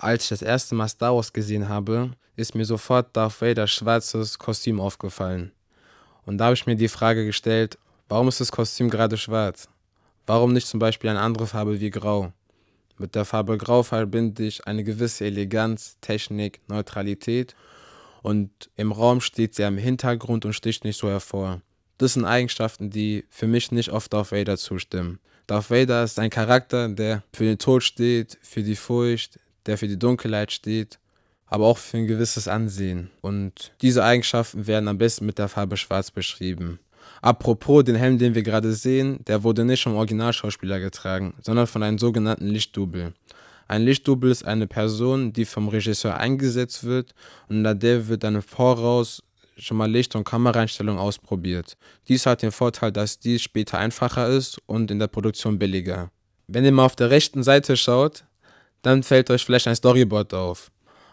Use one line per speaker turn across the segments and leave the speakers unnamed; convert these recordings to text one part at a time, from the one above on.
Als ich das erste Mal Star Wars gesehen habe, ist mir sofort Darth Vader schwarzes Kostüm aufgefallen. Und da habe ich mir die Frage gestellt, warum ist das Kostüm gerade schwarz? Warum nicht zum Beispiel eine andere Farbe wie Grau? Mit der Farbe Grau verbinde ich eine gewisse Eleganz, Technik, Neutralität und im Raum steht sie im Hintergrund und sticht nicht so hervor. Das sind Eigenschaften, die für mich nicht auf Darth Vader zustimmen. Darth Vader ist ein Charakter, der für den Tod steht, für die Furcht, der für die Dunkelheit steht, aber auch für ein gewisses Ansehen. Und diese Eigenschaften werden am besten mit der Farbe Schwarz beschrieben. Apropos, den Helm, den wir gerade sehen, der wurde nicht vom Originalschauspieler getragen, sondern von einem sogenannten Lichtdubel. Ein Lichtdubel ist eine Person, die vom Regisseur eingesetzt wird und da der wird dann im Voraus schon mal Licht- und Kameraeinstellungen ausprobiert. Dies hat den Vorteil, dass dies später einfacher ist und in der Produktion billiger. Wenn ihr mal auf der rechten Seite schaut, dann fällt euch vielleicht ein Storyboard auf.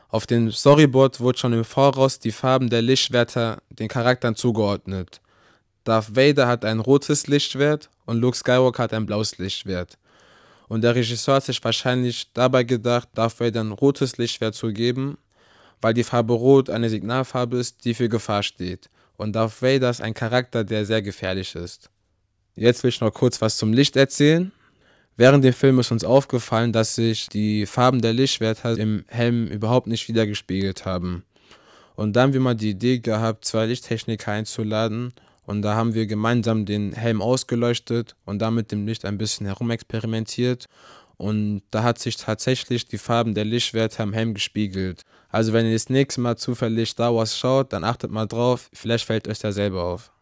Auf dem Storyboard wurde schon im Voraus die Farben der Lichtschwerter den Charakteren zugeordnet. Darth Vader hat ein rotes Lichtschwert und Luke Skywalker hat ein blaues Lichtschwert. Und der Regisseur hat sich wahrscheinlich dabei gedacht, Darth Vader ein rotes Lichtschwert zu geben, weil die Farbe Rot eine Signalfarbe ist, die für Gefahr steht. Und Darth Vader ist ein Charakter, der sehr gefährlich ist. Jetzt will ich noch kurz was zum Licht erzählen. Während dem Film ist uns aufgefallen, dass sich die Farben der Lichtschwerter im Helm überhaupt nicht wiedergespiegelt haben. Und da haben wir mal die Idee gehabt, zwei Lichttechniker einzuladen. Und da haben wir gemeinsam den Helm ausgeleuchtet und damit dem Licht ein bisschen herumexperimentiert. Und da hat sich tatsächlich die Farben der Lichtschwerter im Helm gespiegelt. Also wenn ihr das nächste Mal zufällig Star Wars schaut, dann achtet mal drauf, vielleicht fällt euch da selber auf.